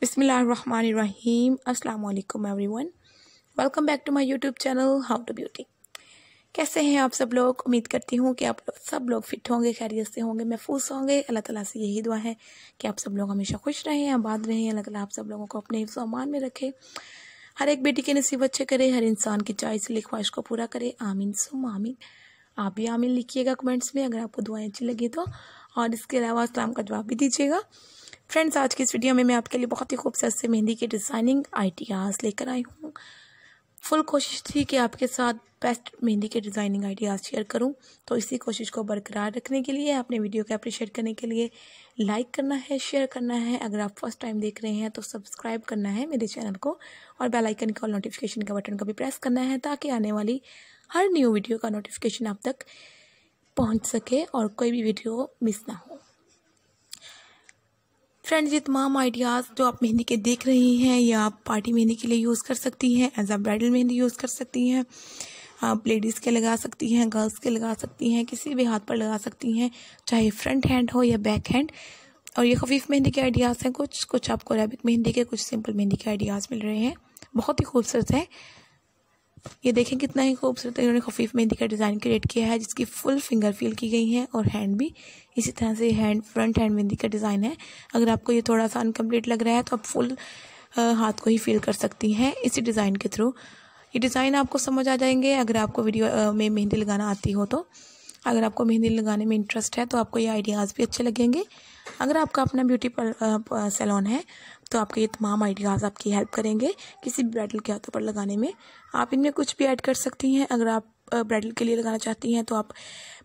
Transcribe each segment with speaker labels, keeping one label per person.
Speaker 1: बिसमीम अल्लाम everyone welcome back to my YouTube channel how to beauty कैसे हैं आप सब लोग उम्मीद करती हूँ कि आप लोग सब लोग फिट होंगे खैरियत से होंगे महफूज होंगे अल्लाह ताला से यही दुआ है कि आप सब लोग हमेशा खुश रहें आबाद रहें अल्लाह ताला आप सब लोगों को अपने सामान अमान में रखे हर एक बेटी के नसीब अच्छे करे हर इंसान की चॉइस लिए ख्वाहिश को पूरा करे आमीन सुम आमीन आप भी आमीन लिखिएगा कमेंट्स में अगर आपको दुआएं अच्छी लगी तो और इसके अलावा इस्लाम का जवाब भी दीजिएगा फ्रेंड्स आज की इस वीडियो में मैं आपके लिए बहुत ही खूबसूरत से मेहंदी के डिज़ाइनिंग आइडियाज़ लेकर आई हूँ फुल कोशिश थी कि आपके साथ बेस्ट मेहंदी के डिज़ाइनिंग आइडियाज़ शेयर करूँ तो इसी कोशिश को बरकरार रखने के लिए अपने वीडियो को अप्रिशिएट करने के लिए लाइक करना है शेयर करना है अगर आप फर्स्ट टाइम देख रहे हैं तो सब्सक्राइब करना है मेरे चैनल को और बेलाइकन आइकन का और नोटिफिकेशन का बटन को भी प्रेस करना है ताकि आने वाली हर न्यू वीडियो का नोटिफिकेशन आप तक पहुँच सके और कोई भी वीडियो मिस ना हो फ्रेंड तमाम आइडियाज़ जो आप मेहंदी के देख रहे हैं या आप पार्टी मेहंदी के लिए यूज़ कर सकती हैं as a bridal mehndi use कर सकती हैं आप लेडीज़ के लगा सकती हैं गर्ल्स के लगा सकती हैं किसी भी हाथ पर लगा सकती हैं चाहे फ्रंट हैंड हो या बैक हैंड और ये खफीफ़ मेहंदी के आइडियाज़ हैं कुछ कुछ आपको अरेबिक मेहंदी के कुछ सिंपल मेहंदी के आइडियाज़ मिल रहे हैं बहुत ही खूबसूरत है ये देखें कितना ही खूबसूरत है इन्होंने खफीफ मेहंदी का डिज़ाइन क्रिएट किया है जिसकी फुल फिंगर फील की गई है और हैंड भी इसी तरह से हैंड फ्रंट हैंड मेहंदी का डिज़ाइन है अगर आपको ये थोड़ा सा अनकम्प्लीट लग रहा है तो आप फुल हाथ को ही फील कर सकती हैं इसी डिज़ाइन के थ्रू ये डिज़ाइन आपको समझ आ जाएंगे अगर आपको वीडियो में मेहंदी लगाना आती हो तो अगर आपको मेहंदी लगाने में इंटरेस्ट है तो आपको ये आइडियाज़ भी अच्छे लगेंगे अगर आपका अपना ब्यूटी सैलॉन है तो आपके ये तमाम आइडियाज़ आपकी हेल्प करेंगे किसी ब्राइडल के हाथों पर लगाने में आप इनमें कुछ भी ऐड कर सकती हैं अगर आप ब्राइडल के लिए लगाना चाहती हैं तो आप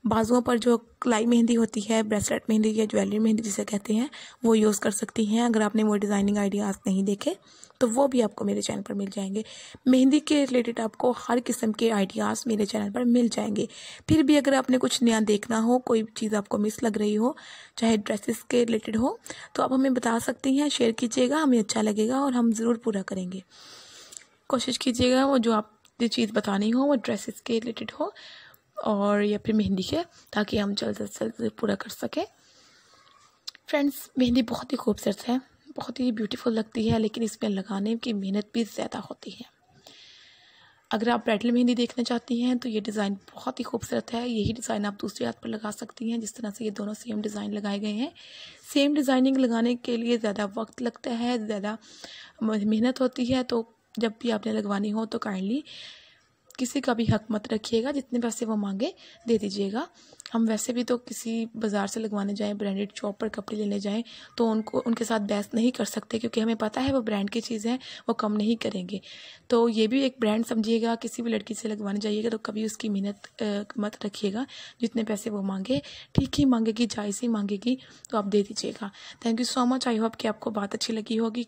Speaker 1: बाजुओं पर जो कलाई मेहंदी होती है ब्रेसलेट मेहंदी या ज्वेलरी मेहंदी जिसे कहते हैं वो यूज़ कर सकती हैं अगर आपने वो डिज़ाइनिंग आइडियाज़ नहीं देखे तो वो भी आपको मेरे चैनल पर मिल जाएंगे मेहंदी के रिलेटेड आपको हर किस्म के आइडियाज़ मेरे चैनल पर मिल जाएंगे फिर भी अगर आपने कुछ नया देखना हो कोई चीज़ आपको मिस लग रही हो चाहे ड्रेसिस के रिलेटेड हो तो आप हमें बता सकती हैं शेयर कीजिएगा हमें अच्छा लगेगा और हम ज़रूर पूरा करेंगे कोशिश कीजिएगा वो जो आप जो चीज़ बतानी हो वो ड्रेसेस के रिलेटेड हो और या फिर मेहंदी के ताकि हम जल्द से जल्द पूरा कर सकें फ्रेंड्स मेहंदी बहुत ही खूबसूरत है बहुत ही ब्यूटीफुल लगती है लेकिन इसमें लगाने की मेहनत भी ज़्यादा होती है अगर आप ब्राइडल मेहंदी देखना चाहती हैं तो ये डिज़ाइन बहुत ही खूबसूरत है यही डिज़ाइन आप दूसरे हाथ पर लगा सकती हैं जिस तरह से ये दोनों सेम डिज़ाइन लगाए गए हैं सेम डिज़ाइनिंग लगाने के लिए ज़्यादा वक्त लगता है ज़्यादा मेहनत होती है तो जब भी आपने लगवानी हो तो काइंडली किसी का भी हक मत रखिएगा जितने पैसे वो मांगे दे दीजिएगा हम वैसे भी तो किसी बाज़ार से लगवाने जाएं ब्रांडेड शॉप पर कपड़े लेने जाएं तो उनको उनके साथ बहस नहीं कर सकते क्योंकि हमें पता है वो ब्रांड की चीज़ें है वो कम नहीं करेंगे तो ये भी एक ब्रांड समझिएगा किसी भी लड़की से लगवाने जाइएगा तो कभी उसकी मेहनत मत रखिएगा जितने पैसे वो मांगे ठीक ही मांगेगी जायज़ ही मांगेगी तो आप दे दीजिएगा thank you so much I hope कि आपको बात अच्छी लगी होगी